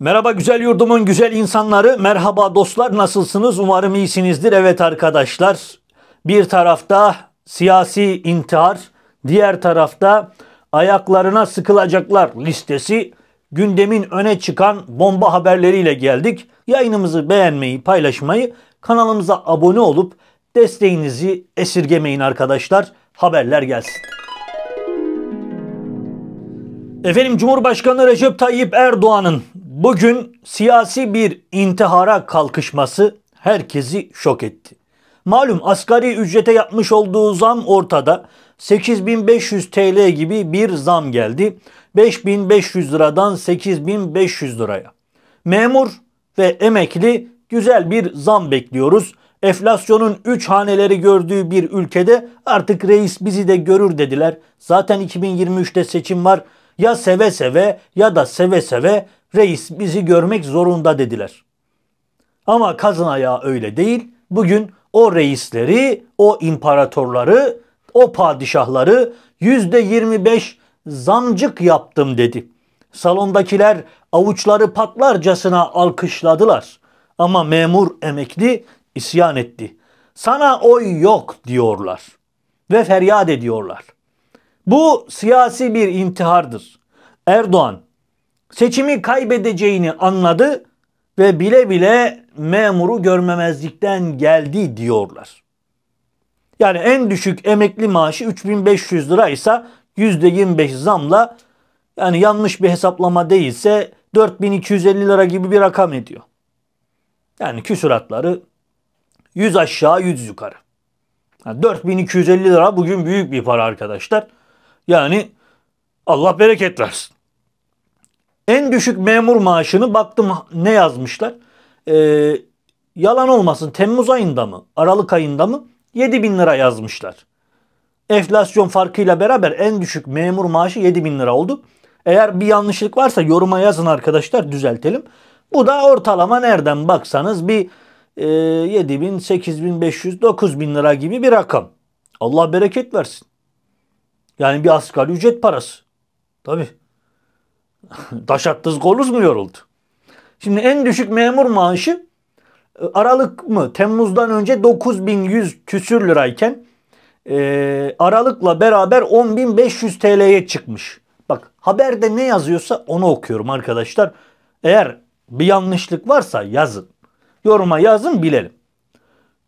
Merhaba güzel yurdumun güzel insanları. Merhaba dostlar nasılsınız? Umarım iyisinizdir. Evet arkadaşlar bir tarafta siyasi intihar, diğer tarafta ayaklarına sıkılacaklar listesi gündemin öne çıkan bomba haberleriyle geldik. Yayınımızı beğenmeyi, paylaşmayı, kanalımıza abone olup desteğinizi esirgemeyin arkadaşlar. Haberler gelsin. Efendim Cumhurbaşkanı Recep Tayyip Erdoğan'ın Bugün siyasi bir intihara kalkışması herkesi şok etti. Malum asgari ücrete yapmış olduğu zam ortada. 8500 TL gibi bir zam geldi. 5500 liradan 8500 liraya. Memur ve emekli güzel bir zam bekliyoruz. Enflasyonun 3 haneleri gördüğü bir ülkede artık reis bizi de görür dediler. Zaten 2023'te seçim var. Ya seve seve ya da seve seve reis bizi görmek zorunda dediler. Ama kazın ayağı öyle değil. Bugün o reisleri, o imparatorları, o padişahları yüzde %25 zamcık yaptım dedi. Salondakiler avuçları patlarcasına alkışladılar. Ama memur emekli isyan etti. Sana oy yok diyorlar ve feryat ediyorlar.'' Bu siyasi bir intihardır. Erdoğan seçimi kaybedeceğini anladı ve bile bile memuru görmemezlikten geldi diyorlar. Yani en düşük emekli maaşı 3500 lira ise %25 zamla yani yanlış bir hesaplama değilse 4250 lira gibi bir rakam ediyor. Yani küsuratları 100 aşağı 100 yukarı. Yani 4250 lira bugün büyük bir para arkadaşlar. Yani Allah bereket versin. En düşük memur maaşını baktım ne yazmışlar. Ee, yalan olmasın Temmuz ayında mı Aralık ayında mı 7 bin lira yazmışlar. Enflasyon farkıyla beraber en düşük memur maaşı 7 bin lira oldu. Eğer bir yanlışlık varsa yoruma yazın arkadaşlar düzeltelim. Bu da ortalama nereden baksanız bir e, 7 bin, 8 bin, 500, 9 bin lira gibi bir rakam. Allah bereket versin. Yani bir asgari ücret parası. Tabii. Taş attız koluz mu yoruldu? Şimdi en düşük memur maaşı e, Aralık mı? Temmuz'dan önce 9100 küsür lirayken e, Aralık'la beraber 10.500 TL'ye çıkmış. Bak haberde ne yazıyorsa onu okuyorum arkadaşlar. Eğer bir yanlışlık varsa yazın. Yoruma yazın bilelim.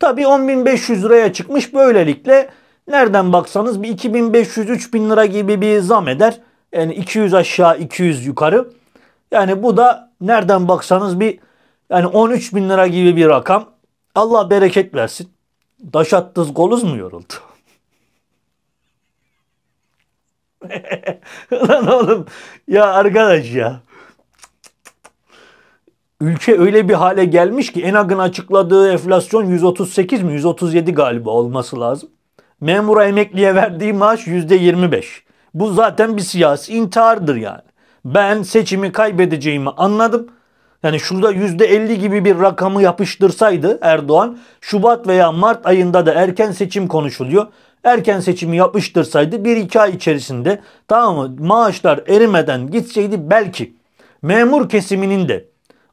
Tabii 10.500 liraya çıkmış böylelikle Nereden baksanız bir 2500-3000 lira gibi bir zam eder. Yani 200 aşağı 200 yukarı. Yani bu da nereden baksanız bir yani 13 bin lira gibi bir rakam. Allah bereket versin. Taş attız goluz mu yoruldu? Lan oğlum ya arkadaş ya. Ülke öyle bir hale gelmiş ki Enag'ın açıkladığı enflasyon 138 mi 137 galiba olması lazım memura emekliye verdiği maaş yüzde 25. Bu zaten bir siyasi intihardır yani. Ben seçimi kaybedeceğimi anladım. Yani şurada yüzde 50 gibi bir rakamı yapıştırsaydı Erdoğan Şubat veya Mart ayında da erken seçim konuşuluyor. Erken seçimi yapıştırsaydı 1-2 ay içerisinde tamam mı maaşlar erimeden gitseydi belki memur kesiminin de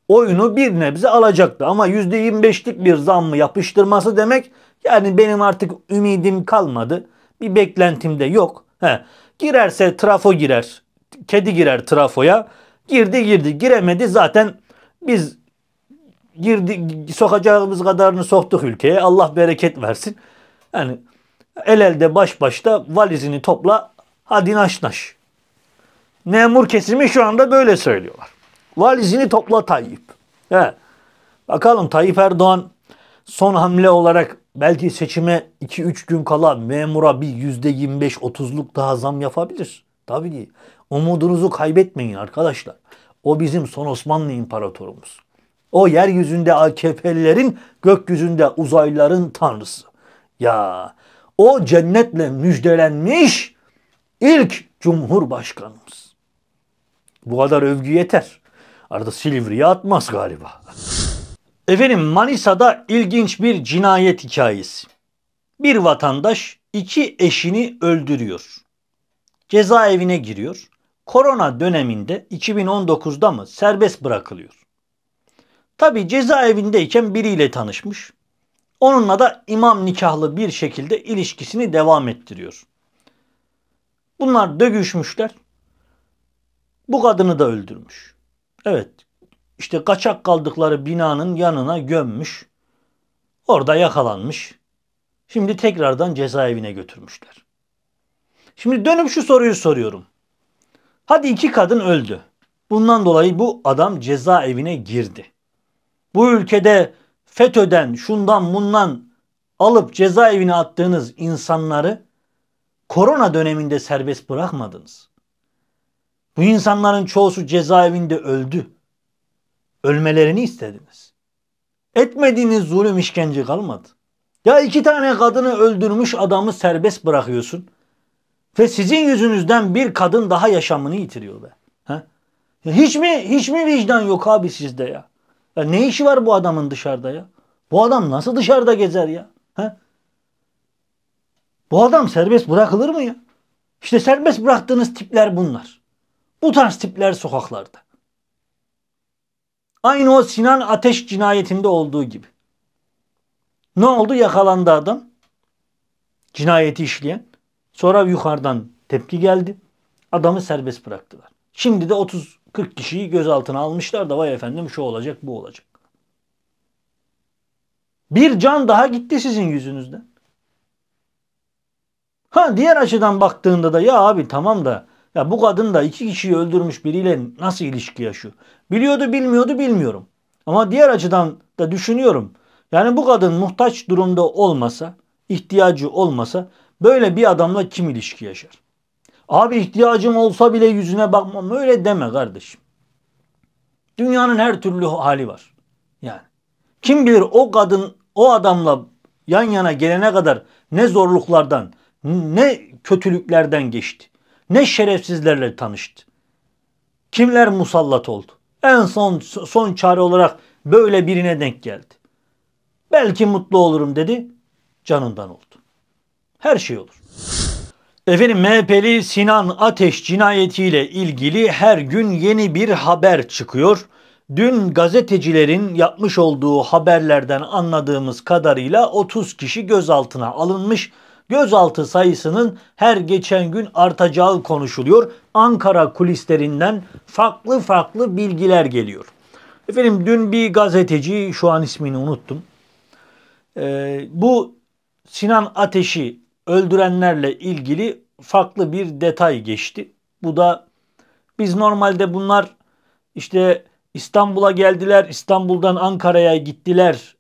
oyunu bir nebze alacaktı. Ama %25'lik bir zam mı yapıştırması demek yani benim artık ümidim kalmadı. Bir beklentim de yok. He. Girerse trafo girer. Kedi girer trafoya. Girdi girdi giremedi zaten biz girdi sokacağımız kadarını soktuk ülkeye. Allah bereket versin. Yani el elde baş başta valizini topla hadi naş naş. Memur kesimi şu anda böyle söylüyorlar. Valizini topla Tayyip. He. Bakalım Tayyip Erdoğan son hamle olarak belki seçime 2-3 gün kala memura bir %25-30'luk daha zam yapabilir. Tabii ki. Umudunuzu kaybetmeyin arkadaşlar. O bizim son Osmanlı imparatorumuz. O yeryüzünde AKP'lilerin, gökyüzünde uzaylıların tanrısı. Ya o cennetle müjdelenmiş ilk cumhurbaşkanımız. Bu kadar övgü yeter. Arada Silivri'ye atmaz galiba. Efendim Manisa'da ilginç bir cinayet hikayesi. Bir vatandaş iki eşini öldürüyor. Cezaevine giriyor. Korona döneminde 2019'da mı serbest bırakılıyor. Tabi cezaevindeyken biriyle tanışmış. Onunla da imam nikahlı bir şekilde ilişkisini devam ettiriyor. Bunlar dövüşmüşler. Bu kadını da öldürmüş. Evet işte kaçak kaldıkları binanın yanına gömmüş. Orada yakalanmış. Şimdi tekrardan cezaevine götürmüşler. Şimdi dönüp şu soruyu soruyorum. Hadi iki kadın öldü. Bundan dolayı bu adam cezaevine girdi. Bu ülkede FETÖ'den şundan bundan alıp cezaevine attığınız insanları korona döneminde serbest bırakmadınız. Bu insanların çoğusu cezaevinde öldü. Ölmelerini istediniz. Etmediğiniz zulüm işkence kalmadı. Ya iki tane kadını öldürmüş adamı serbest bırakıyorsun. Ve sizin yüzünüzden bir kadın daha yaşamını yitiriyor be. He? Hiç mi, hiç mi vicdan yok abi sizde ya? ya? Ne işi var bu adamın dışarıda ya? Bu adam nasıl dışarıda gezer ya? He? Bu adam serbest bırakılır mı ya? İşte serbest bıraktığınız tipler bunlar. Bu tarz tipler sokaklarda. Aynı o Sinan Ateş cinayetinde olduğu gibi. Ne oldu? Yakalandı adam. Cinayeti işleyen. Sonra yukarıdan tepki geldi. Adamı serbest bıraktılar. Şimdi de 30-40 kişiyi gözaltına almışlar da vay efendim şu olacak bu olacak. Bir can daha gitti sizin yüzünüzden. Ha diğer açıdan baktığında da ya abi tamam da ya bu kadın da iki kişiyi öldürmüş biriyle nasıl ilişki yaşıyor? Biliyordu bilmiyordu bilmiyorum. Ama diğer açıdan da düşünüyorum. Yani bu kadın muhtaç durumda olmasa, ihtiyacı olmasa böyle bir adamla kim ilişki yaşar? Abi ihtiyacım olsa bile yüzüne bakmam öyle deme kardeşim. Dünyanın her türlü hali var. Yani kim bilir o kadın o adamla yan yana gelene kadar ne zorluklardan ne kötülüklerden geçti. Ne şerefsizlerle tanıştı. Kimler musallat oldu? En son son çare olarak böyle birine denk geldi. Belki mutlu olurum dedi. Canından oldu. Her şey olur. Efendim MHP'li Sinan Ateş cinayetiyle ilgili her gün yeni bir haber çıkıyor. Dün gazetecilerin yapmış olduğu haberlerden anladığımız kadarıyla 30 kişi gözaltına alınmış gözaltı sayısının her geçen gün artacağı konuşuluyor. Ankara kulislerinden farklı farklı bilgiler geliyor. Efendim dün bir gazeteci şu an ismini unuttum. Ee, bu Sinan Ateş'i öldürenlerle ilgili farklı bir detay geçti. Bu da biz normalde bunlar işte İstanbul'a geldiler, İstanbul'dan Ankara'ya gittiler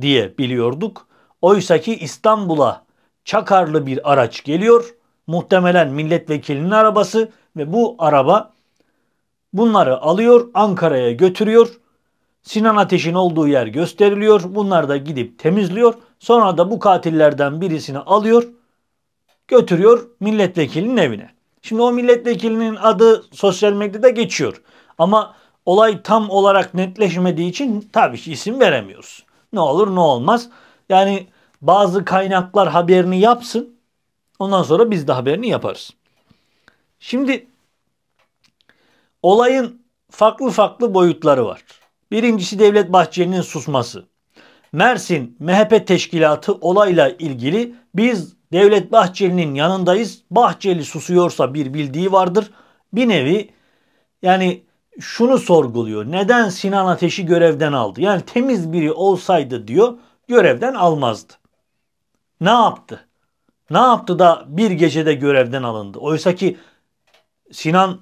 diye biliyorduk. Oysa ki İstanbul'a çakarlı bir araç geliyor. Muhtemelen milletvekilinin arabası ve bu araba bunları alıyor Ankara'ya götürüyor. Sinan Ateş'in olduğu yer gösteriliyor. Bunlar da gidip temizliyor. Sonra da bu katillerden birisini alıyor, götürüyor milletvekilinin evine. Şimdi o milletvekilinin adı sosyal medyada geçiyor. Ama olay tam olarak netleşmediği için tabii ki isim veremiyoruz. Ne olur ne olmaz. Yani bazı kaynaklar haberini yapsın. Ondan sonra biz de haberini yaparız. Şimdi olayın farklı farklı boyutları var. Birincisi Devlet Bahçeli'nin susması. Mersin MHP teşkilatı olayla ilgili biz Devlet Bahçeli'nin yanındayız. Bahçeli susuyorsa bir bildiği vardır. Bir nevi yani şunu sorguluyor. Neden Sinan Ateş'i görevden aldı? Yani temiz biri olsaydı diyor görevden almazdı ne yaptı? Ne yaptı da bir gecede görevden alındı? Oysa ki Sinan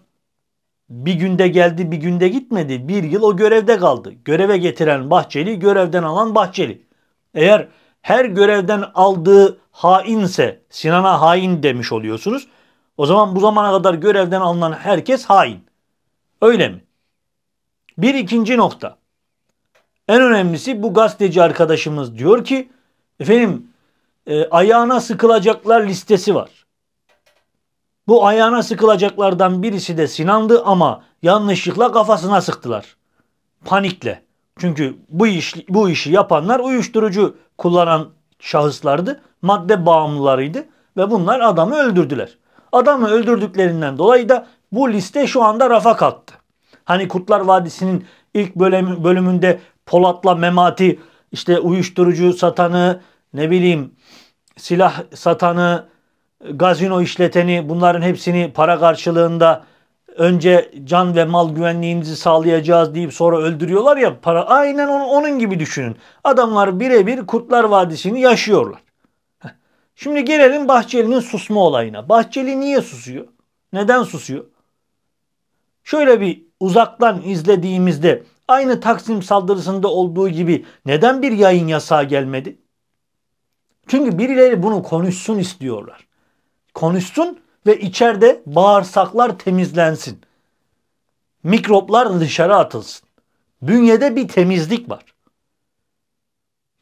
bir günde geldi bir günde gitmedi. Bir yıl o görevde kaldı. Göreve getiren Bahçeli, görevden alan Bahçeli. Eğer her görevden aldığı hainse Sinan'a hain demiş oluyorsunuz. O zaman bu zamana kadar görevden alınan herkes hain. Öyle mi? Bir ikinci nokta. En önemlisi bu gazeteci arkadaşımız diyor ki efendim e, ayağına sıkılacaklar listesi var. Bu ayağına sıkılacaklardan birisi de Sinan'dı ama yanlışlıkla kafasına sıktılar. Panikle. Çünkü bu iş bu işi yapanlar uyuşturucu kullanan şahıslardı. Madde bağımlılarıydı ve bunlar adamı öldürdüler. Adamı öldürdüklerinden dolayı da bu liste şu anda rafa kalktı. Hani Kutlar Vadisi'nin ilk bölümünde Polat'la Memati işte uyuşturucu satanı ne bileyim silah satanı, gazino işleteni bunların hepsini para karşılığında önce can ve mal güvenliğinizi sağlayacağız deyip sonra öldürüyorlar ya para aynen onun, onun gibi düşünün. Adamlar birebir Kurtlar Vadisi'ni yaşıyorlar. Şimdi gelelim Bahçeli'nin susma olayına. Bahçeli niye susuyor? Neden susuyor? Şöyle bir uzaktan izlediğimizde aynı Taksim saldırısında olduğu gibi neden bir yayın yasağı gelmedi? Çünkü birileri bunu konuşsun istiyorlar. Konuşsun ve içeride bağırsaklar temizlensin. Mikroplar dışarı atılsın. Bünyede bir temizlik var.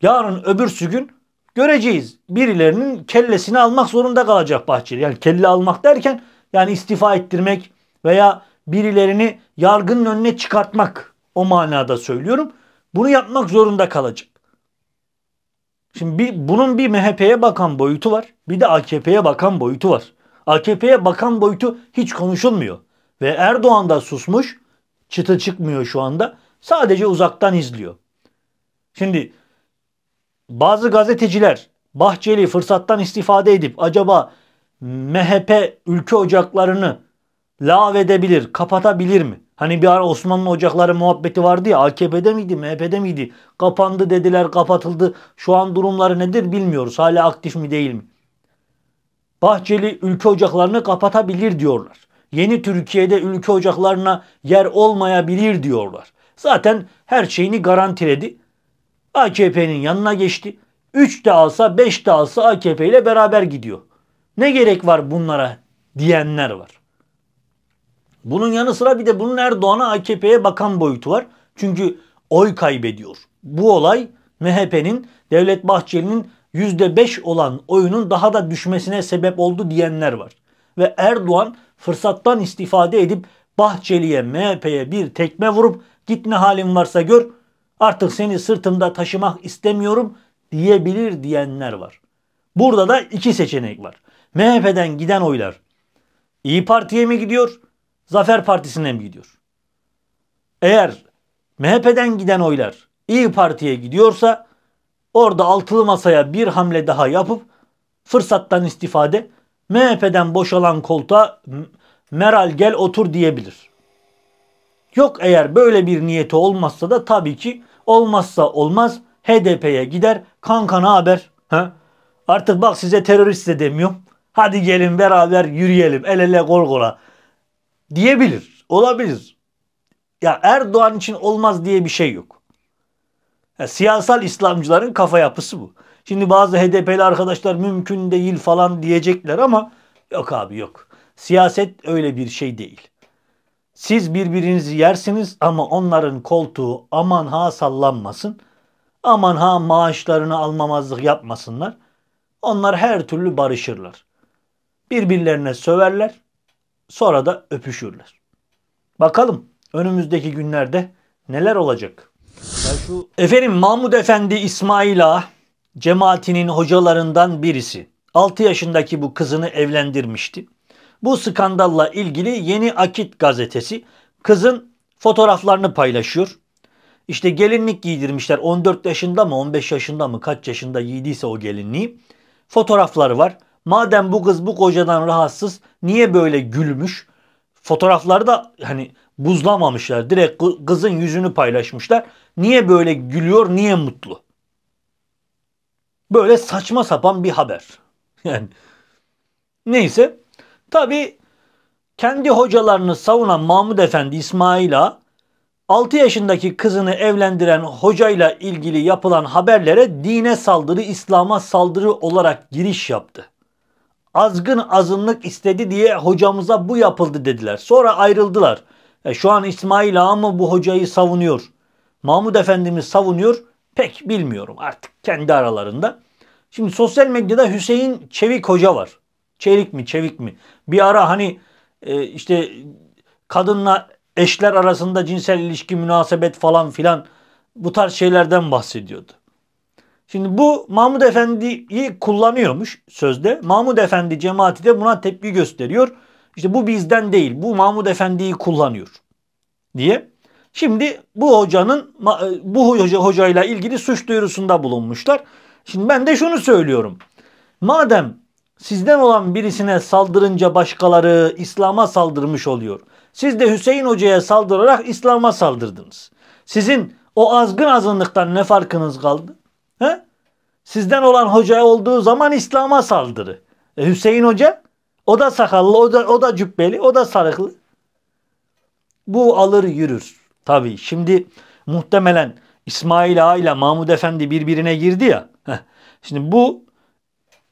Yarın öbürsü gün göreceğiz. Birilerinin kellesini almak zorunda kalacak Bahçeli. Yani kelle almak derken yani istifa ettirmek veya birilerini yargının önüne çıkartmak o manada söylüyorum. Bunu yapmak zorunda kalacak. Şimdi bir, bunun bir MHP'ye bakan boyutu var. Bir de AKP'ye bakan boyutu var. AKP'ye bakan boyutu hiç konuşulmuyor. Ve Erdoğan da susmuş. Çıta çıkmıyor şu anda. Sadece uzaktan izliyor. Şimdi bazı gazeteciler Bahçeli fırsattan istifade edip acaba MHP ülke ocaklarını lağvedebilir, kapatabilir mi? Hani bir ara Osmanlı ocakları muhabbeti vardı ya AKP'de miydi MHP'de miydi? Kapandı dediler kapatıldı. Şu an durumları nedir bilmiyoruz. Hala aktif mi değil mi? Bahçeli ülke ocaklarını kapatabilir diyorlar. Yeni Türkiye'de ülke ocaklarına yer olmayabilir diyorlar. Zaten her şeyini garantiledi. AKP'nin yanına geçti. 3 de alsa 5 de alsa AKP ile beraber gidiyor. Ne gerek var bunlara diyenler var. Bunun yanı sıra bir de bunun Erdoğan'a AKP'ye bakan boyutu var. Çünkü oy kaybediyor. Bu olay MHP'nin Devlet Bahçeli'nin %5 olan oyunun daha da düşmesine sebep oldu diyenler var. Ve Erdoğan fırsattan istifade edip Bahçeli'ye, MHP'ye bir tekme vurup git ne halin varsa gör artık seni sırtımda taşımak istemiyorum diyebilir diyenler var. Burada da iki seçenek var. MHP'den giden oylar İyi Parti'ye mi gidiyor? Zafer Partisi'ne mi gidiyor? Eğer MHP'den giden oylar İyi Parti'ye gidiyorsa orada altılı masaya bir hamle daha yapıp fırsattan istifade MHP'den boşalan koltuğa Meral gel otur diyebilir. Yok eğer böyle bir niyeti olmazsa da tabii ki olmazsa olmaz HDP'ye gider kankana haber. Ha? Artık bak size terörist de demiyorum. Hadi gelin beraber yürüyelim el ele kol kola diyebilir. Olabilir. Ya Erdoğan için olmaz diye bir şey yok. Ya siyasal İslamcıların kafa yapısı bu. Şimdi bazı HDP'li arkadaşlar mümkün değil falan diyecekler ama yok abi yok. Siyaset öyle bir şey değil. Siz birbirinizi yersiniz ama onların koltuğu aman ha sallanmasın. Aman ha maaşlarını almamazlık yapmasınlar. Onlar her türlü barışırlar. Birbirlerine söverler. Sonra da öpüşürler. Bakalım önümüzdeki günlerde neler olacak? Ya şu... Efendim Mahmud Efendi İsmail Ağa cemaatinin hocalarından birisi. 6 yaşındaki bu kızını evlendirmişti. Bu skandalla ilgili Yeni Akit gazetesi kızın fotoğraflarını paylaşıyor. İşte gelinlik giydirmişler 14 yaşında mı 15 yaşında mı kaç yaşında giydiyse o gelinliği. Fotoğrafları var. Madem bu kız bu kocadan rahatsız niye böyle gülmüş? Fotoğraflarda hani buzlamamışlar. Direkt kızın yüzünü paylaşmışlar. Niye böyle gülüyor, niye mutlu? Böyle saçma sapan bir haber. Yani neyse. Tabi kendi hocalarını savunan Mahmud Efendi İsmail'a 6 yaşındaki kızını evlendiren hocayla ilgili yapılan haberlere dine saldırı, İslam'a saldırı olarak giriş yaptı azgın azınlık istedi diye hocamıza bu yapıldı dediler. Sonra ayrıldılar. E, şu an İsmail Ağa mı bu hocayı savunuyor? Mahmud Efendimiz savunuyor. Pek bilmiyorum artık kendi aralarında. Şimdi sosyal medyada Hüseyin Çevik Hoca var. Çelik mi çevik mi? Bir ara hani e, işte kadınla eşler arasında cinsel ilişki, münasebet falan filan bu tarz şeylerden bahsediyordu. Şimdi bu Mahmud Efendi'yi kullanıyormuş sözde. Mahmud Efendi cemaati de buna tepki gösteriyor. İşte bu bizden değil. Bu Mahmud Efendi'yi kullanıyor diye. Şimdi bu hocanın bu hoca hocayla ilgili suç duyurusunda bulunmuşlar. Şimdi ben de şunu söylüyorum. Madem sizden olan birisine saldırınca başkaları İslam'a saldırmış oluyor. Siz de Hüseyin Hoca'ya saldırarak İslam'a saldırdınız. Sizin o azgın azınlıktan ne farkınız kaldı? He? Sizden olan hoca olduğu zaman İslam'a saldırı. E Hüseyin Hoca o da sakallı, o da, o da cübbeli, o da sarıklı. Bu alır yürür. Tabii şimdi muhtemelen İsmail Ağa ile Mahmud Efendi birbirine girdi ya. Heh. Şimdi bu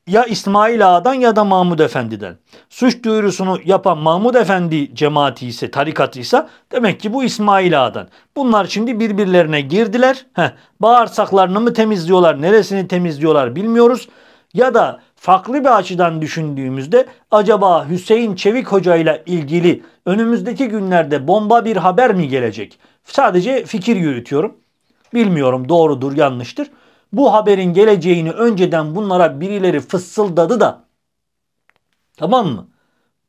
ya İsmail Ağa'dan ya da Mahmud Efendi'den. Suç duyurusunu yapan Mahmud Efendi cemaati ise, tarikatı ise demek ki bu İsmail Ağa'dan. Bunlar şimdi birbirlerine girdiler. Heh, bağırsaklarını mı temizliyorlar, neresini temizliyorlar bilmiyoruz. Ya da farklı bir açıdan düşündüğümüzde acaba Hüseyin Çevik Hoca ile ilgili önümüzdeki günlerde bomba bir haber mi gelecek? Sadece fikir yürütüyorum. Bilmiyorum doğrudur yanlıştır bu haberin geleceğini önceden bunlara birileri fısıldadı da tamam mı?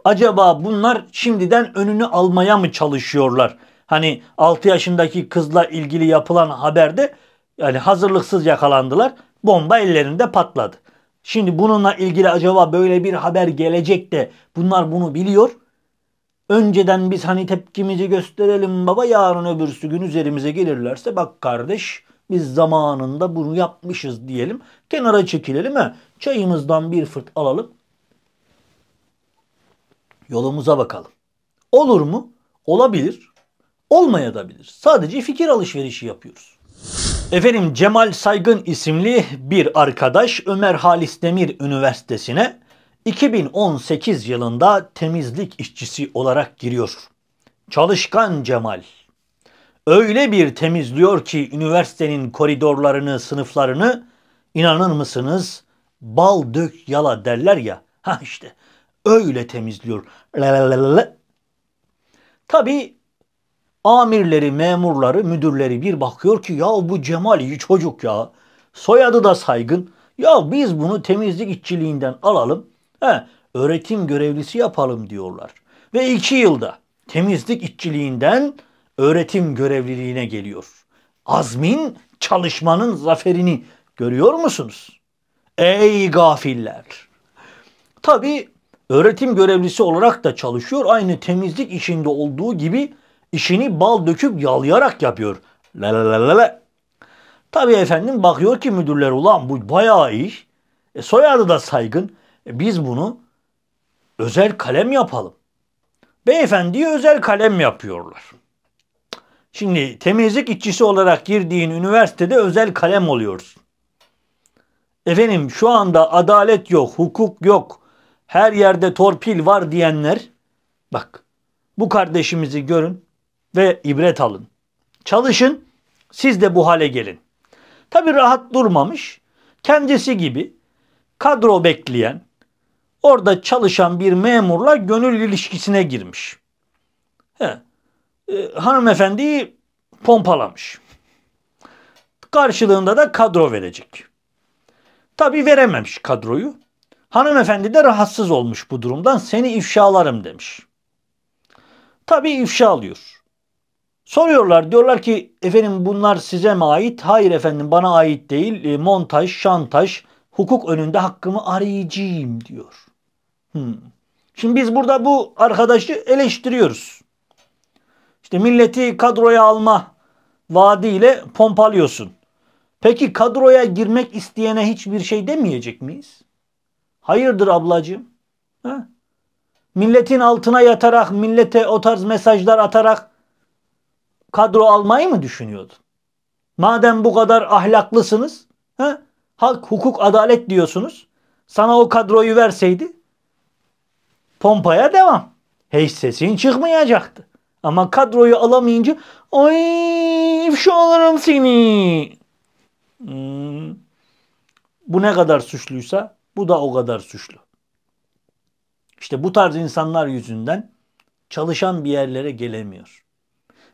Acaba bunlar şimdiden önünü almaya mı çalışıyorlar? Hani 6 yaşındaki kızla ilgili yapılan haberde yani hazırlıksız yakalandılar. Bomba ellerinde patladı. Şimdi bununla ilgili acaba böyle bir haber gelecek de bunlar bunu biliyor. Önceden biz hani tepkimizi gösterelim baba yarın öbürsü gün üzerimize gelirlerse bak kardeş biz zamanında bunu yapmışız diyelim. Kenara çekilelim he. Çayımızdan bir fırt alalım. Yolumuza bakalım. Olur mu? Olabilir. Olmaya da bilir. Sadece fikir alışverişi yapıyoruz. Efendim Cemal Saygın isimli bir arkadaş Ömer Halis Demir Üniversitesi'ne 2018 yılında temizlik işçisi olarak giriyor. Çalışkan Cemal öyle bir temizliyor ki üniversitenin koridorlarını, sınıflarını inanır mısınız? Bal dök yala derler ya. Ha işte öyle temizliyor. Lalalala. Tabi amirleri, memurları, müdürleri bir bakıyor ki ya bu Cemal iyi çocuk ya. Soyadı da saygın. Ya biz bunu temizlik işçiliğinden alalım. He, öğretim görevlisi yapalım diyorlar. Ve iki yılda temizlik işçiliğinden öğretim görevliliğine geliyor. Azmin çalışmanın zaferini görüyor musunuz? Ey gafiller! Tabi öğretim görevlisi olarak da çalışıyor. Aynı temizlik işinde olduğu gibi işini bal döküp yalayarak yapıyor. La la la la la. Tabi efendim bakıyor ki müdürler ulan bu bayağı iyi. E, soyadı da saygın. E, biz bunu özel kalem yapalım. Beyefendiye özel kalem yapıyorlar. Şimdi temizlik işçisi olarak girdiğin üniversitede özel kalem oluyorsun. Efendim şu anda adalet yok, hukuk yok, her yerde torpil var diyenler bak bu kardeşimizi görün ve ibret alın. Çalışın siz de bu hale gelin. Tabi rahat durmamış kendisi gibi kadro bekleyen orada çalışan bir memurla gönül ilişkisine girmiş. He, ee, hanımefendiyi pompalamış. Karşılığında da kadro verecek. Tabi verememiş kadroyu. Hanımefendi de rahatsız olmuş bu durumdan. Seni ifşalarım demiş. Tabi ifşa alıyor. Soruyorlar diyorlar ki efendim bunlar size mi ait? Hayır efendim bana ait değil. Ee, montaj, şantaj, hukuk önünde hakkımı arayacağım diyor. Hmm. Şimdi biz burada bu arkadaşı eleştiriyoruz. İşte milleti kadroya alma vaadiyle pompalıyorsun. Peki kadroya girmek isteyene hiçbir şey demeyecek miyiz? Hayırdır ablacığım? Ha? Milletin altına yatarak, millete o tarz mesajlar atarak kadro almayı mı düşünüyordun? Madem bu kadar ahlaklısınız, ha? hak, hukuk, adalet diyorsunuz. Sana o kadroyu verseydi pompaya devam. Hiç sesin çıkmayacaktı. Ama kadroyu alamayınca ay ifşa olurum seni. Hmm. Bu ne kadar suçluysa bu da o kadar suçlu. İşte bu tarz insanlar yüzünden çalışan bir yerlere gelemiyor.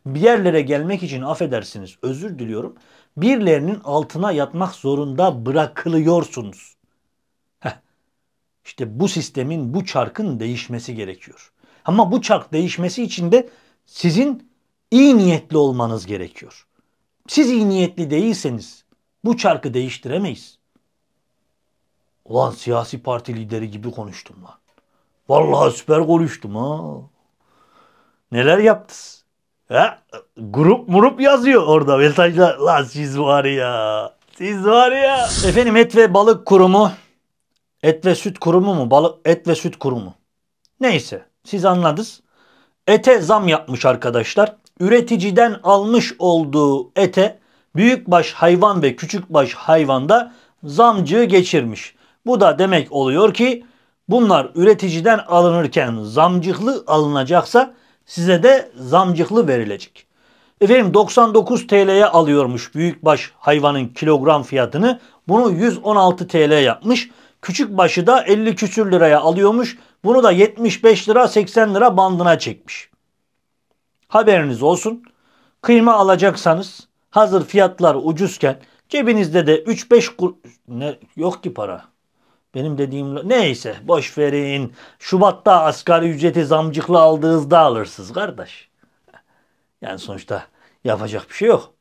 Bir yerlere gelmek için affedersiniz özür diliyorum. Birilerinin altına yatmak zorunda bırakılıyorsunuz. Heh. İşte bu sistemin bu çarkın değişmesi gerekiyor. Ama bu çark değişmesi için de sizin iyi niyetli olmanız gerekiyor. Siz iyi niyetli değilseniz bu çarkı değiştiremeyiz. Ulan siyasi parti lideri gibi konuştum lan. Vallahi süper konuştum ha. Neler yaptınız? Ha? Grup murup yazıyor orada mesajlar. Lan siz var ya. Siz var ya. Efendim et ve balık kurumu. Et ve süt kurumu mu? Balık et ve süt kurumu. Neyse siz anladınız. Ete zam yapmış arkadaşlar. Üreticiden almış olduğu ete büyükbaş hayvan ve küçükbaş hayvanda zamcı geçirmiş. Bu da demek oluyor ki bunlar üreticiden alınırken zamcıklı alınacaksa size de zamcıklı verilecek. Efendim 99 TL'ye alıyormuş büyükbaş hayvanın kilogram fiyatını. Bunu 116 TL yapmış. Küçük başı da 50 küsür liraya alıyormuş. Bunu da 75 lira 80 lira bandına çekmiş. Haberiniz olsun. Kıyma alacaksanız hazır fiyatlar ucuzken Cebinizde de 3-5 kur... Ne, yok ki para. Benim dediğim neyse boş verin. Şubat'ta asgari ücreti zamcıklı aldığınızda alırsınız kardeş. Yani sonuçta yapacak bir şey yok.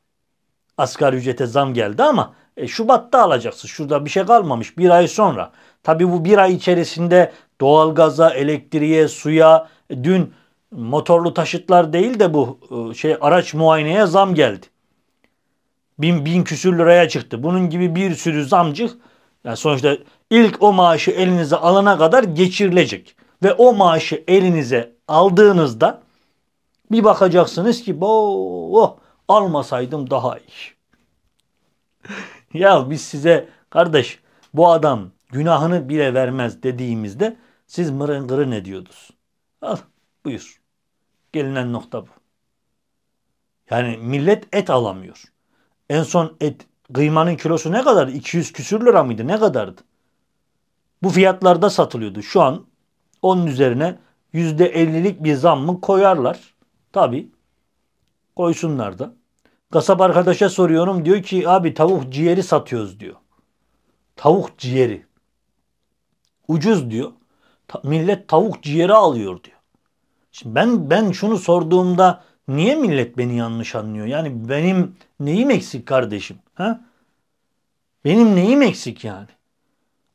Asgari ücrete zam geldi ama e, Şubat'ta alacaksın. Şurada bir şey kalmamış bir ay sonra. Tabi bu bir ay içerisinde doğalgaza, elektriğe, suya, dün motorlu taşıtlar değil de bu e, şey araç muayeneye zam geldi. Bin, bin küsür liraya çıktı. Bunun gibi bir sürü zamcık yani sonuçta ilk o maaşı elinize alana kadar geçirilecek. Ve o maaşı elinize aldığınızda bir bakacaksınız ki bo oh almasaydım daha iyi. ya biz size kardeş bu adam günahını bile vermez dediğimizde siz mırın gırın ediyordunuz. Al buyur. Gelinen nokta bu. Yani millet et alamıyor. En son et kıymanın kilosu ne kadar? 200 küsür lira mıydı? Ne kadardı? Bu fiyatlarda satılıyordu. Şu an onun üzerine %50'lik bir zam mı koyarlar? Tabi. Koysunlar da. Kasap arkadaşa soruyorum diyor ki abi tavuk ciğeri satıyoruz diyor. Tavuk ciğeri ucuz diyor. Ta, millet tavuk ciğeri alıyor diyor. Şimdi ben ben şunu sorduğumda niye millet beni yanlış anlıyor? Yani benim neyim eksik kardeşim? Ha? Benim neyim eksik yani?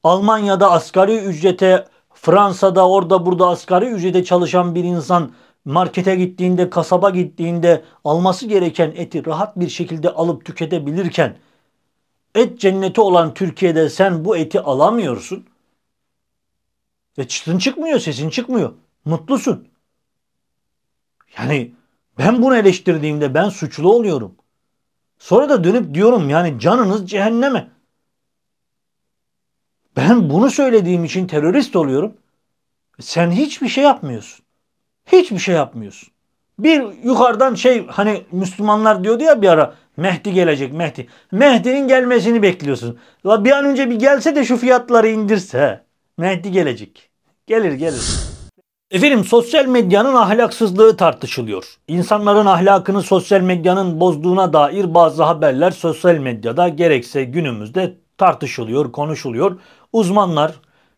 Almanya'da asgari ücrete, Fransa'da orada burada asgari ücrete çalışan bir insan markete gittiğinde, kasaba gittiğinde alması gereken eti rahat bir şekilde alıp tüketebilirken et cenneti olan Türkiye'de sen bu eti alamıyorsun. Ve çıtın çıkmıyor, sesin çıkmıyor. Mutlusun. Yani ben bunu eleştirdiğimde ben suçlu oluyorum. Sonra da dönüp diyorum yani canınız cehenneme. Ben bunu söylediğim için terörist oluyorum. E, sen hiçbir şey yapmıyorsun. Hiçbir şey yapmıyorsun. Bir yukarıdan şey hani Müslümanlar diyordu ya bir ara Mehdi gelecek Mehdi. Mehdi'nin gelmesini bekliyorsun. La bir an önce bir gelse de şu fiyatları indirse. Mehdi gelecek. Gelir gelir. Efendim sosyal medyanın ahlaksızlığı tartışılıyor. İnsanların ahlakını sosyal medyanın bozduğuna dair bazı haberler sosyal medyada gerekse günümüzde tartışılıyor, konuşuluyor. Uzmanlar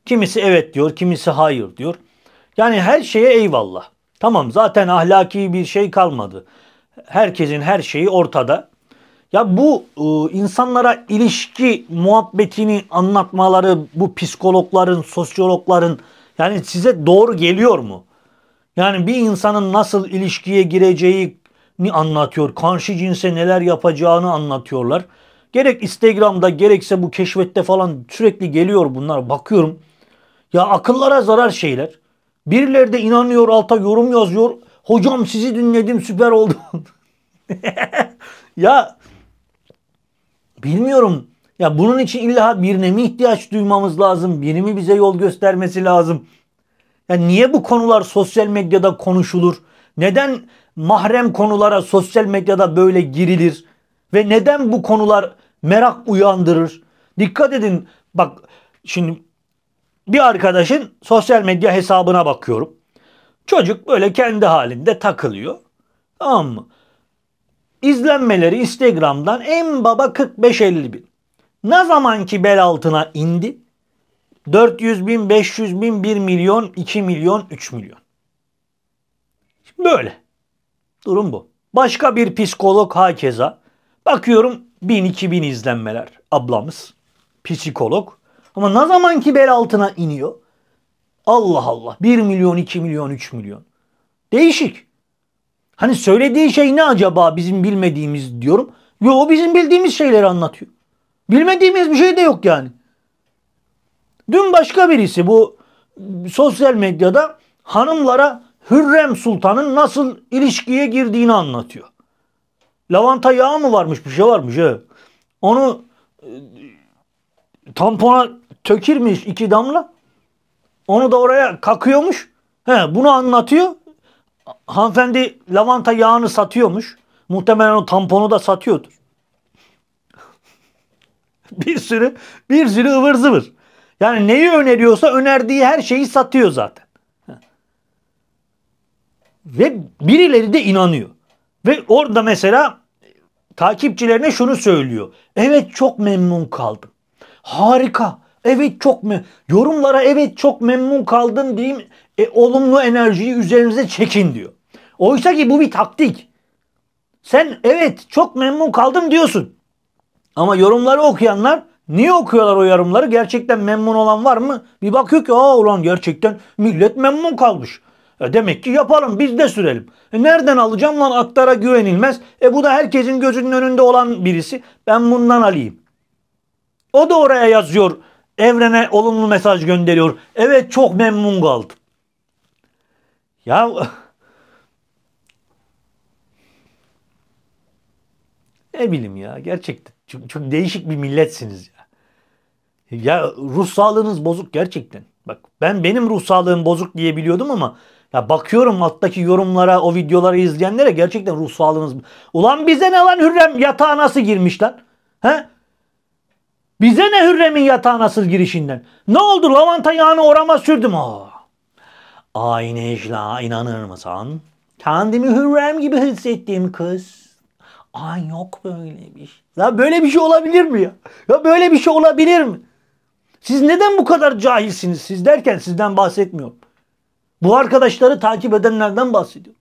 kimisi evet diyor, kimisi hayır diyor. Yani her şeye eyvallah. Tamam zaten ahlaki bir şey kalmadı. Herkesin her şeyi ortada. Ya bu e, insanlara ilişki muhabbetini anlatmaları bu psikologların, sosyologların yani size doğru geliyor mu? Yani bir insanın nasıl ilişkiye gireceğini anlatıyor. Karşı cinse neler yapacağını anlatıyorlar. Gerek Instagram'da gerekse bu keşfette falan sürekli geliyor bunlar. Bakıyorum. Ya akıllara zarar şeyler. Birileri de inanıyor alta yorum yazıyor. Hocam sizi dinledim süper oldu. ya Bilmiyorum. Ya bunun için illa birine mi ihtiyaç duymamız lazım? Biri mi bize yol göstermesi lazım? Ya niye bu konular sosyal medyada konuşulur? Neden mahrem konulara sosyal medyada böyle girilir? Ve neden bu konular merak uyandırır? Dikkat edin bak şimdi bir arkadaşın sosyal medya hesabına bakıyorum. Çocuk böyle kendi halinde takılıyor. Tamam mı? İzlenmeleri Instagram'dan en baba 45-50 bin. Ne zaman ki bel altına indi? 400 bin, 500 bin, 1 milyon, 2 milyon, 3 milyon. Böyle. Durum bu. Başka bir psikolog hakeza. Bakıyorum 1000-2000 izlenmeler ablamız. Psikolog. Ama ne zaman ki bel altına iniyor? Allah Allah. 1 milyon, 2 milyon, 3 milyon. Değişik. Hani söylediği şey ne acaba bizim bilmediğimiz diyorum. Yo o bizim bildiğimiz şeyleri anlatıyor. Bilmediğimiz bir şey de yok yani. Dün başka birisi bu sosyal medyada hanımlara Hürrem Sultan'ın nasıl ilişkiye girdiğini anlatıyor. Lavanta yağı mı varmış bir şey varmış. He. Onu e, tampona tökirmiş iki damla. Onu da oraya kakıyormuş. He, bunu anlatıyor hanımefendi lavanta yağını satıyormuş. Muhtemelen o tamponu da satıyordur. bir sürü bir sürü ıvır zıvır. Yani neyi öneriyorsa önerdiği her şeyi satıyor zaten. Ve birileri de inanıyor. Ve orada mesela takipçilerine şunu söylüyor. Evet çok memnun kaldım. Harika. Evet çok mu? Yorumlara evet çok memnun kaldım diyeyim. E, olumlu enerjiyi üzerinize çekin diyor. Oysa ki bu bir taktik. Sen evet çok memnun kaldım diyorsun. Ama yorumları okuyanlar niye okuyorlar o yorumları? Gerçekten memnun olan var mı? Bir bakıyor ki aa ulan gerçekten millet memnun kalmış. E demek ki yapalım biz de sürelim. E nereden alacağım lan aktara güvenilmez. E bu da herkesin gözünün önünde olan birisi. Ben bundan alayım. O da oraya yazıyor. Evrene olumlu mesaj gönderiyor. Evet çok memnun kaldım. Ya ne bileyim ya gerçekten çok, çok değişik bir milletsiniz ya. Ya ruh sağlığınız bozuk gerçekten. Bak ben benim ruh sağlığım bozuk diye biliyordum ama ya bakıyorum alttaki yorumlara, o videoları izleyenlere gerçekten ruh sağlığınız... Ulan bize ne lan Hürrem yatağa nasıl girmiş lan? He? Bize ne Hürrem'in yatağa nasıl girişinden? Ne oldu lavanta yağını orama sürdüm. Aa, Ayn Ejla inanır mısın? Kendimi Hürrem gibi hissettim kız. Ay yok böyle bir şey. Ya böyle bir şey olabilir mi ya? Ya böyle bir şey olabilir mi? Siz neden bu kadar cahilsiniz? Siz derken sizden bahsetmiyorum. Bu arkadaşları takip edenlerden bahsediyorum.